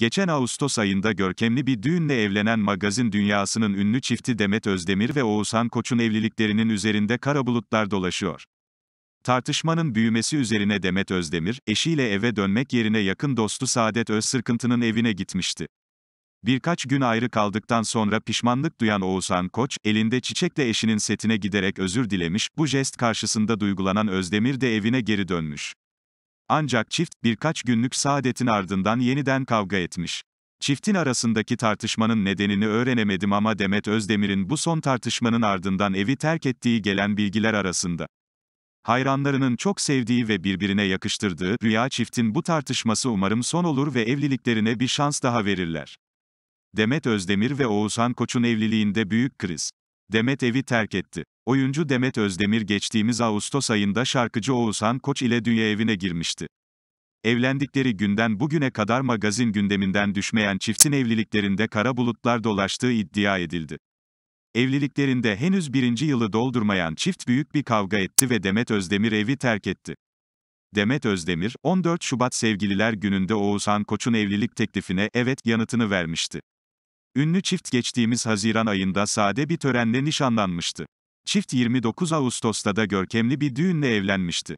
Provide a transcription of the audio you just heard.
Geçen Ağustos ayında görkemli bir düğünle evlenen magazin dünyasının ünlü çifti Demet Özdemir ve Oğuzhan Koç'un evliliklerinin üzerinde kara bulutlar dolaşıyor. Tartışmanın büyümesi üzerine Demet Özdemir, eşiyle eve dönmek yerine yakın dostu Saadet Özsırkıntı'nın evine gitmişti. Birkaç gün ayrı kaldıktan sonra pişmanlık duyan Oğuzhan Koç, elinde çiçekle eşinin setine giderek özür dilemiş, bu jest karşısında duygulanan Özdemir de evine geri dönmüş. Ancak çift, birkaç günlük saadetin ardından yeniden kavga etmiş. Çiftin arasındaki tartışmanın nedenini öğrenemedim ama Demet Özdemir'in bu son tartışmanın ardından evi terk ettiği gelen bilgiler arasında. Hayranlarının çok sevdiği ve birbirine yakıştırdığı Rüya çiftin bu tartışması umarım son olur ve evliliklerine bir şans daha verirler. Demet Özdemir ve Oğuzhan Koç'un evliliğinde büyük kriz. Demet evi terk etti. Oyuncu Demet Özdemir geçtiğimiz Ağustos ayında şarkıcı Oğuzhan Koç ile dünya evine girmişti. Evlendikleri günden bugüne kadar magazin gündeminden düşmeyen çiftin evliliklerinde kara bulutlar dolaştığı iddia edildi. Evliliklerinde henüz birinci yılı doldurmayan çift büyük bir kavga etti ve Demet Özdemir evi terk etti. Demet Özdemir, 14 Şubat Sevgililer Günü'nde Oğuzhan Koç'un evlilik teklifine evet yanıtını vermişti. Ünlü çift geçtiğimiz Haziran ayında sade bir törenle nişanlanmıştı. Çift 29 Ağustos'ta da görkemli bir düğünle evlenmişti.